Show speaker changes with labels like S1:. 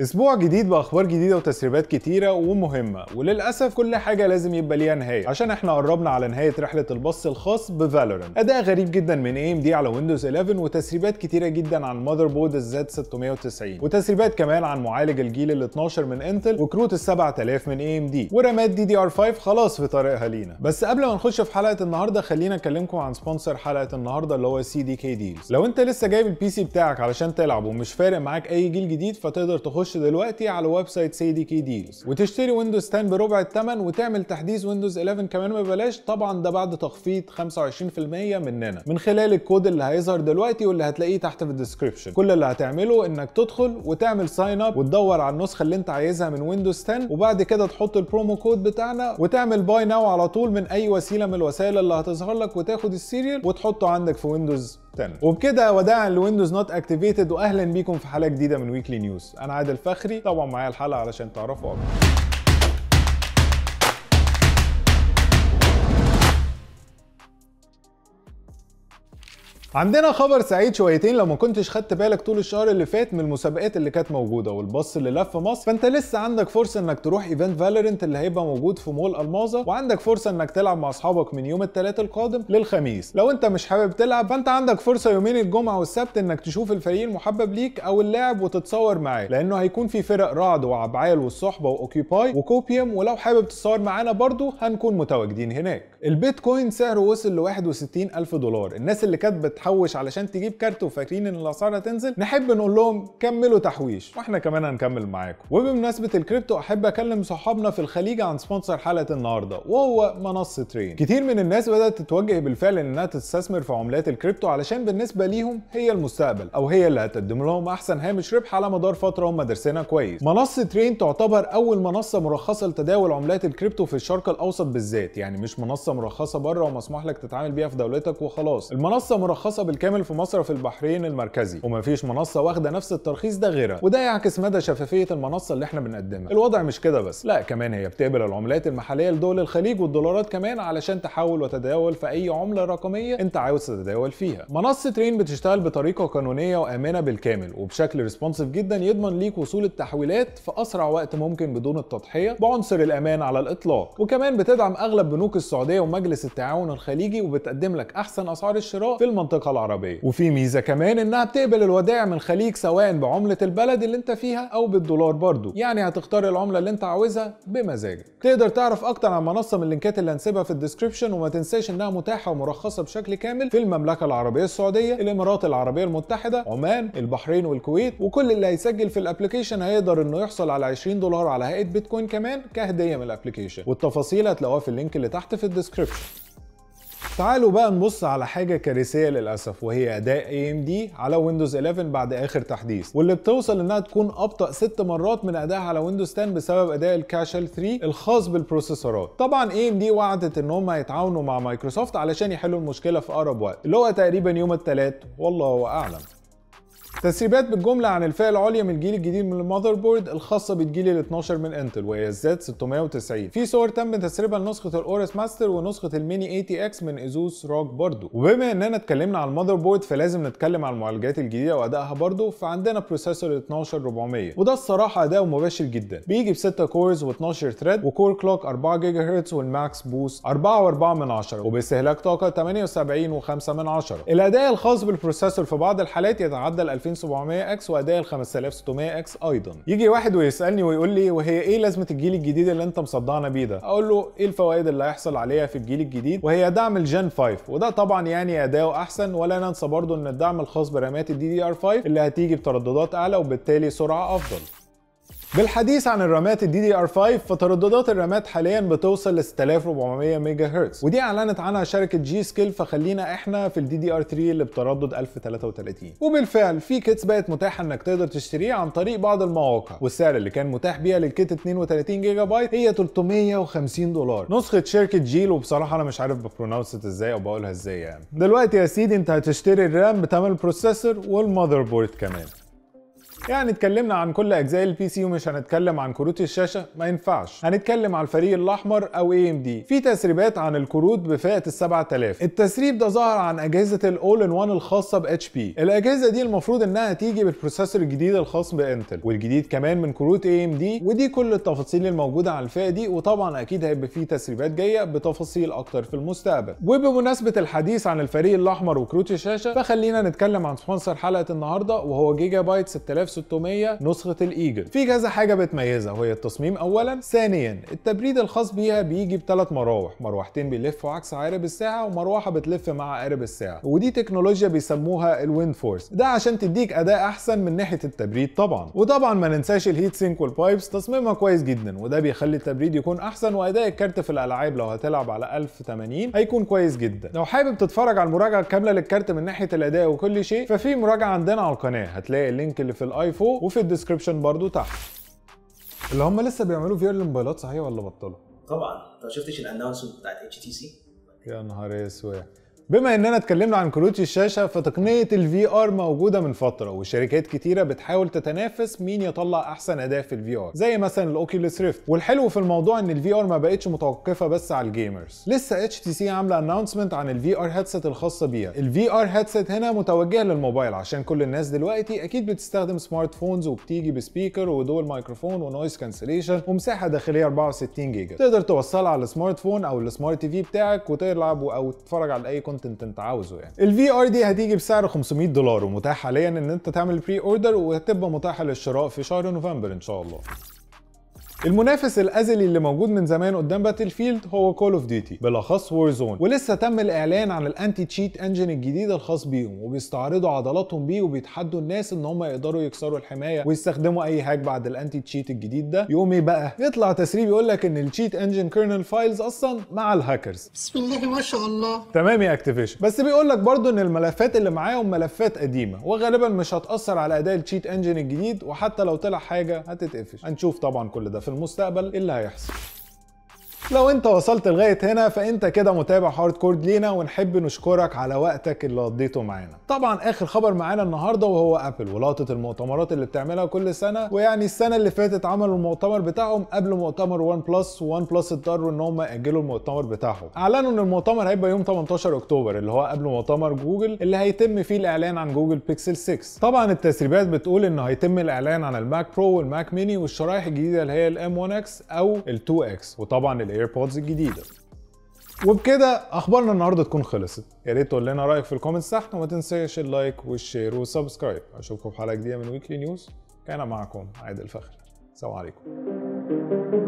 S1: اسبوع جديد باخبار جديده وتسريبات كتيره ومهمه وللاسف كل حاجه لازم يبقى ليها نهايه عشان احنا قربنا على نهايه رحله البص الخاص بفالورانت اداء غريب جدا من اي ام دي على ويندوز 11 وتسريبات كتيره جدا عن ماذر بورد الزد 690 وتسريبات كمان عن معالج الجيل ال 12 من انتل وكروت ال 7000 من اي ام دي ورامات دي دي ار 5 خلاص في طريقها لينا بس قبل ما نخش في حلقه النهارده خلينا اكلمكم عن سبونسر حلقه النهارده اللي هو سي دي كي ديلز لو انت لسه جايب البي سي بتاعك علشان تلعب ومش فارق معاك اي جيل جديد فتقدر تخش تخش دلوقتي على ويب سايت سي دي كي ديلز وتشتري ويندوز 10 بربع الثمن وتعمل تحديث ويندوز 11 كمان ببلاش طبعا ده بعد تخفيض 25% مننا من خلال الكود اللي هيظهر دلوقتي واللي هتلاقيه تحت في الديسكربشن كل اللي هتعمله انك تدخل وتعمل ساين اب وتدور على النسخه اللي انت عايزها من ويندوز 10 وبعد كده تحط البرومو كود بتاعنا وتعمل باي ناو على طول من اي وسيله من الوسائل اللي هتظهر لك وتاخد السيريال وتحطه عندك في ويندوز 10 وبكده وداعا لويندوز نوت اكتيفيتد واهلا بيكم في حلقه جديده من ويكلي نيوز انا عادل الفخري طبعا معايا الحلقه علشان تعرفوا اكتر عندنا خبر سعيد شويتين لو ما كنتش خدت بالك طول الشهر اللي فات من المسابقات اللي كانت موجوده والباص اللي لف مصر فانت لسه عندك فرصه انك تروح ايفنت فالورنت اللي هيبقى موجود في مول الماظه وعندك فرصه انك تلعب مع اصحابك من يوم الثلاث القادم للخميس لو انت مش حابب تلعب فانت عندك فرصه يومين الجمعه والسبت انك تشوف الفريق المحبب ليك او اللاعب وتتصور معاه لانه هيكون في فرق رعد وعبعال والصحبه واوكيباي وكوبيوم ولو حابب تتصور معانا برضو هنكون متواجدين هناك البيتكوين سعره وصل ل 61000 دولار الناس اللي كانت بتحوش علشان تجيب كارت وفاكرين ان الاسعار هتنزل نحب نقول لهم كملوا تحويش واحنا كمان هنكمل معاكم وبمناسبه الكريبتو احب اكلم صحابنا في الخليج عن سبونسر حلقه النهارده وهو منصه ترين كتير من الناس بدات تتوجه بالفعل انها تستثمر في عملات الكريبتو علشان بالنسبه ليهم هي المستقبل او هي اللي هتقدم لهم احسن هامش ربح على مدار فتره هم دارسينها كويس منصه ترين تعتبر اول منصه مرخصه لتداول عملات الكريبتو في الشرق الاوسط بالذات يعني مش منصه مرخصه بره ومسموح لك تتعامل بيها في دولتك وخلاص المنصه مرخصه منصه بالكامل في مصر في البحرين المركزي ومفيش منصه واخده نفس الترخيص ده غيرها وده يعكس مدى شفافيه المنصه اللي احنا بنقدمها الوضع مش كده بس لا كمان هي بتقبل العملات المحليه لدول الخليج والدولارات كمان علشان تحول وتداول في اي عمله رقميه انت عاوز تتداول فيها منصه رين بتشتغل بطريقه قانونيه وامنه بالكامل وبشكل ريسبونسيف جدا يضمن ليك وصول التحويلات في اسرع وقت ممكن بدون التضحيه بعنصر الامان على الاطلاق وكمان بتدعم اغلب بنوك السعوديه ومجلس التعاون الخليجي وبتقدم لك احسن اسعار الشراء في المنطقه المنطقه العربيه وفي ميزه كمان انها بتقبل الودائع من الخليج سواء بعمله البلد اللي انت فيها او بالدولار برضو يعني هتختار العمله اللي انت عاوزها بمزاجك تقدر تعرف اكتر عن منصه من اللينكات اللي هنسيبها في الديسكربشن وما تنساش انها متاحه ومرخصه بشكل كامل في المملكه العربيه السعوديه الامارات العربيه المتحده عمان البحرين والكويت وكل اللي هيسجل في الابلكيشن هيقدر انه يحصل على 20 دولار على هيئه بيتكوين كمان كهديه من الابلكيشن والتفاصيل هتلاقوها في اللينك اللي تحت في الديسكربشن تعالوا بقى نبص على حاجة كارثية للأسف وهي أداء AMD على ويندوز 11 بعد آخر تحديث واللي بتوصل إنها تكون أبطأ 6 مرات من أدائها على ويندوز 10 بسبب أداء الكاشل 3 الخاص بالبروسيسورات طبعا AMD وعدت إن هم هيتعاونوا مع مايكروسوفت علشان يحلوا المشكلة في أقرب وقت اللي هو تقريبا يوم الثلاث والله أعلم تسريبات بالجملة عن الفئة العليا من الجيل الجديد من المذر بورد الخاصة بالجيل ال 12 من انتل وهي الزد 690 في صور تم تسريبها لنسخة الاورس ماستر ونسخة الميني 80 تي اكس من ايزوس روك برضو وبما اننا اتكلمنا عن المذر بورد فلازم نتكلم عن المعالجات الجديدة وادائها برضو فعندنا بروسيسور 12 400 وده الصراحة اداؤه مباشر جدا بيجي ب 6 كورز و12 ثريد وكور كلوك 4 جيجا هرتز والماكس بوست 4 و4 من 10 وباستهلاك طاقة 78 و5 من 10 الاداء الخاص بالبروسيسور في بعض الحالات يتعدى ال 2700 اكس واداء ال 5600 اكس ايضا يجي واحد ويسالني ويقول لي وهي ايه لازمه الجيل الجديد اللي انت مصدعنا بيه ده اقول له ايه الفوائد اللي هيحصل عليها في الجيل الجديد وهي دعم الجن 5 وده طبعا يعني اداؤه احسن ولا ننسى برضو ان الدعم الخاص برامات الدي دي ار 5 اللي هتيجي بترددات اعلى وبالتالي سرعه افضل بالحديث عن الرامات الدي دي ار 5 فترددات الرامات حاليا بتوصل ل 6400 ميجا هرتز ودي اعلنت عنها شركه جي سكيل فخلينا احنا في الدي دي ار 3 اللي بتردد 1033 وبالفعل في كيتس بقت متاحه انك تقدر تشتريه عن طريق بعض المواقع والسعر اللي كان متاح بيها للكيت 32 جيجا بايت هي 350 دولار نسخه شركه جيل وبصراحه انا مش عارف ببرونونس ازاي او بقولها ازاي يعني دلوقتي يا سيدي انت هتشتري الرام بتعمل البروسيسور والمذر بورد كمان يعني اتكلمنا عن كل اجزاء البي سي ومش هنتكلم عن كروت الشاشه ما ينفعش هنتكلم عن الفريق الاحمر او اي ام دي في تسريبات عن الكروت بفئه ال 7000 التسريب ده ظهر عن اجهزه الاول ان وان الخاصه ب اتش بي الاجهزه دي المفروض انها تيجي بالبروسيسور الجديد الخاص بانتل والجديد كمان من كروت اي ام دي ودي كل التفاصيل الموجوده عن الفئه دي وطبعا اكيد هيبقى في تسريبات جايه بتفاصيل اكتر في المستقبل وبمناسبه الحديث عن الفريق الاحمر وكروت الشاشه فخلينا نتكلم عن سبونسر حلقه النهارده وهو جيجا بايت 6000 1600 نسخه الايجل في كذا حاجه بتميزها وهي التصميم اولا ثانيا التبريد الخاص بيها بيجي بثلاث مراوح مروحتين بيلفوا عكس عقارب الساعه ومروحه بتلف مع عقارب الساعه ودي تكنولوجيا بيسموها الويند فورس ده عشان تديك اداء احسن من ناحيه التبريد طبعا وطبعا ما ننساش الهيت سينك والبايبس تصميمها كويس جدا وده بيخلي التبريد يكون احسن واداء الكارت في الالعاب لو هتلعب على 1080 هيكون كويس جدا لو حابب تتفرج على المراجعه الكامله للكارت من ناحيه الاداء وكل شيء ففي مراجعه عندنا على القناه هتلاقي اللينك اللي في اي 4 وفي الديسكربشن برضو تحت اللي هم لسه بيعملوا فير للموبايلات صحيح ولا بطلوا؟ طبعا انت ما شفتش الانونسمنت بتاعت اتش تي سي؟ يا نهار اسود بما اننا اتكلمنا عن كروت الشاشه فتقنيه الفي ار موجوده من فتره وشركات كتيره بتحاول تتنافس مين يطلع احسن اداء في الفي ار زي مثلا الاوكيوليس ريفت والحلو في الموضوع ان الفي ار ما بقتش متوقفه بس على الجيمرز لسه اتش تي سي عامله اناونسمنت عن الفي ار هيدسيت الخاصه بيها الفي ار هيدسيت هنا متوجه للموبايل عشان كل الناس دلوقتي اكيد بتستخدم سمارت فونز وبتيجي بسبيكر ودول مايكروفون ونويز كانسليشن ومساحه داخليه 64 جيجا تقدر توصلها على السمارت فون او السمارت تي في بتاعك وتلعب او تتفرج على اي كونتنت انت عاوزه يعني الفي ار دي هتيجي بسعر 500 دولار ومتاح حاليا ان انت تعمل بري اوردر وهتبقى متاحه للشراء في شهر نوفمبر ان شاء الله المنافس الازلي اللي موجود من زمان قدام باتل فيلد هو كول اوف ديوتي بالاخص وور زون ولسه تم الاعلان عن الانتي تشيت انجن الجديد الخاص بيهم وبيستعرضوا عضلاتهم بيه وبيتحدوا الناس ان هم يقدروا يكسروا الحمايه ويستخدموا اي هاك بعد الانتي تشيت الجديد ده يقوم ايه بقى يطلع تسريب يقول لك ان التشيت انجن كيرنل فايلز اصلا مع الهاكرز بسم الله ما شاء الله تمام يا اكتيفيشن بس بيقول لك برضه ان الملفات اللي معاهم ملفات قديمه وغالبا مش هتاثر على اداء التشيت انجن الجديد وحتى لو طلع حاجه هتتقفش هنشوف طبعا كل ده في المستقبل اللي هيحصل لو انت وصلت لغايه هنا فانت كده متابع هارد كورد لينا ونحب نشكرك على وقتك اللي قضيته معانا طبعا اخر خبر معانا النهارده وهو ابل ولقطه المؤتمرات اللي بتعملها كل سنه ويعني السنه اللي فاتت عملوا المؤتمر بتاعهم قبل مؤتمر وان بلس وان بلس اضطروا ان هم ياجلوا المؤتمر بتاعهم اعلنوا ان المؤتمر هيبقى يوم 18 اكتوبر اللي هو قبل مؤتمر جوجل اللي هيتم فيه الاعلان عن جوجل بيكسل 6 طبعا التسريبات بتقول انه هيتم الاعلان عن الماك برو والماك ميني والشرايح الجديده اللي هي الام 1 اكس او ال2 اكس وطبعا الايربودز الجديده وبكده اخبارنا النهارده تكون خلصت يا ريت تقول لنا رايك في الكومنتس تحت وما تنساش اللايك والشير والسبسكرايب اشوفكم في حلقه جديده من ويكلي نيوز كان معكم عادل فخري سلام عليكم